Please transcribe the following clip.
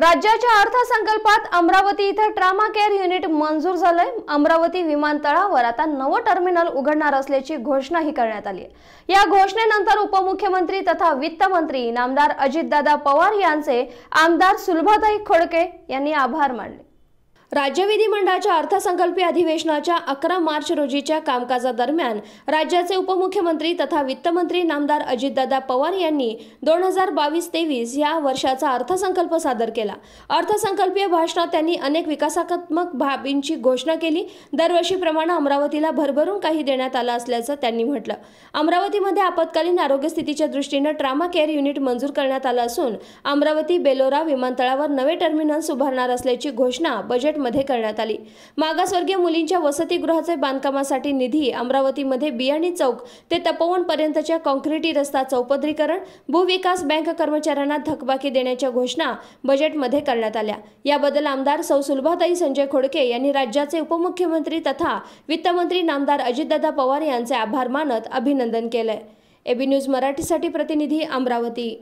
राज्याच्या अर्थसंकल्पात अमरावती इथं ट्रामा केअर युनिट मंजूर झालंय अमरावती विमानतळावर आता नवं टर्मिनल उघडणार असल्याची घोषणाही करण्यात आली या घोषणेनंतर उपमुख्यमंत्री तथा वित्त मंत्री नामदार अजितदादा पवार यांचे आमदार सुलभाताई खोडके यांनी आभार मानले राज्य विधिमंडळाच्या अर्थसंकल्पीय अधिवेशनाच्या अकरा मार्च रोजीच्या कामकाजादरम्यान राज्याचे उपमुख्यमंत्री तथा वित्तमंत्री नामदार अजितदादा पवार यांनी दोन हजार बावीस तेवीस या वर्षाचा अर्थसंकल्प सादर केला अर्थसंकल्पीय भाषणात त्यांनी अनेक विकासात्मक बाबींची घोषणा केली दरवर्षीप्रमाणे अमरावतीला भरभरून काही देण्यात आलं असल्याचं त्यांनी म्हटलं अमरावतीमध्ये आपत्कालीन आरोग्य स्थितीच्या दृष्टीनं ट्रामा केअर युनिट मंजूर करण्यात आलं असून अमरावती बेलोरा विमानतळावर नवे टर्मिनल उभारणार असल्याची घोषणा बजेट मध्ये करण्यात आली मागासवर्गीय मुलींच्या वसतिगृहाचे बांधकामासाठी निधी अमरावतीमध्ये बियाणी चौक ते पर्यंतच्या कॉन्क्रिटी रस्ता चौपदरीकरण भूविकास बँक कर्मचाऱ्यांना थकबाकी देण्याच्या घोषणा बजेटमध्ये करण्यात आल्या याबद्दल आमदार सौ सुलभाताई संजय खोडके यांनी राज्याचे उपमुख्यमंत्री तथा वित्तमंत्री नामदार अजितदादा पवार यांचे आभार मानत अभिनंदन केलंय एबी न्यूज मराठीसाठी प्रतिनिधी अमरावती